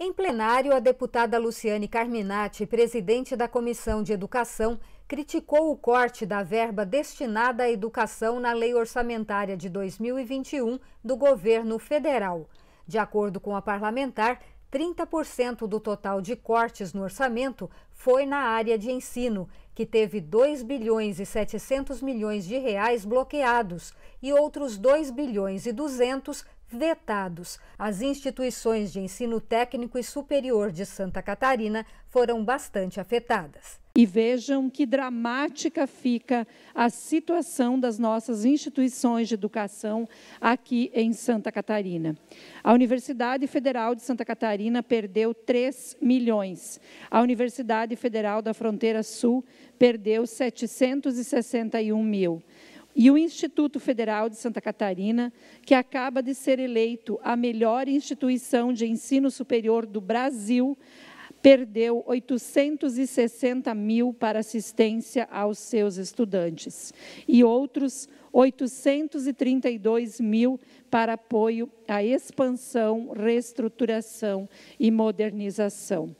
Em plenário, a deputada Luciane Carminati, presidente da Comissão de Educação, criticou o corte da verba destinada à educação na Lei Orçamentária de 2021 do governo federal. De acordo com a parlamentar, 30% do total de cortes no orçamento foi na área de ensino, que teve 2 bilhões e 700 milhões de reais bloqueados e outros 2 bilhões e 200 vetados. As instituições de ensino técnico e superior de Santa Catarina foram bastante afetadas. E vejam que dramática fica a situação das nossas instituições de educação aqui em Santa Catarina. A Universidade Federal de Santa Catarina perdeu 3 milhões. A Universidade Federal da Fronteira Sul perdeu 761 mil e o Instituto Federal de Santa Catarina, que acaba de ser eleito a melhor instituição de ensino superior do Brasil, perdeu 860 mil para assistência aos seus estudantes e outros 832 mil para apoio à expansão, reestruturação e modernização.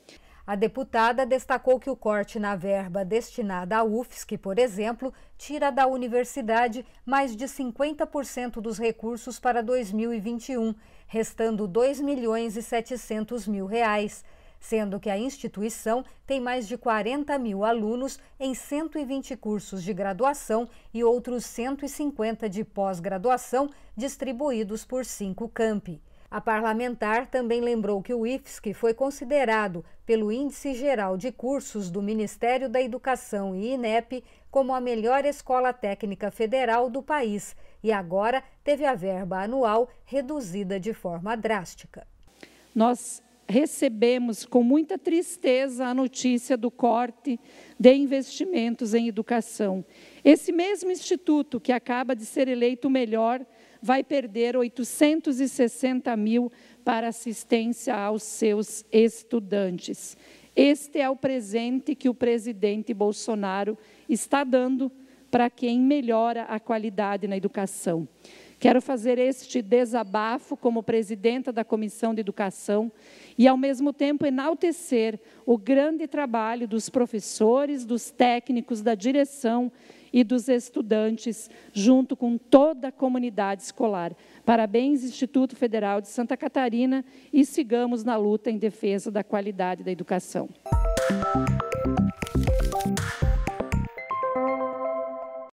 A deputada destacou que o corte na verba destinada à UFSC, por exemplo, tira da universidade mais de 50% dos recursos para 2021, restando 2 milhões e 700 mil reais sendo que a instituição tem mais de 40 mil alunos em 120 cursos de graduação e outros 150 de pós-graduação, distribuídos por cinco campi. A parlamentar também lembrou que o IFSC foi considerado, pelo Índice Geral de Cursos do Ministério da Educação e INEP, como a melhor escola técnica federal do país e agora teve a verba anual reduzida de forma drástica. Nós recebemos com muita tristeza a notícia do corte de investimentos em educação. Esse mesmo instituto que acaba de ser eleito melhor vai perder 860 mil para assistência aos seus estudantes. Este é o presente que o presidente Bolsonaro está dando para quem melhora a qualidade na educação. Quero fazer este desabafo como presidenta da Comissão de Educação e, ao mesmo tempo, enaltecer o grande trabalho dos professores, dos técnicos, da direção e dos estudantes, junto com toda a comunidade escolar. Parabéns, Instituto Federal de Santa Catarina, e sigamos na luta em defesa da qualidade da educação.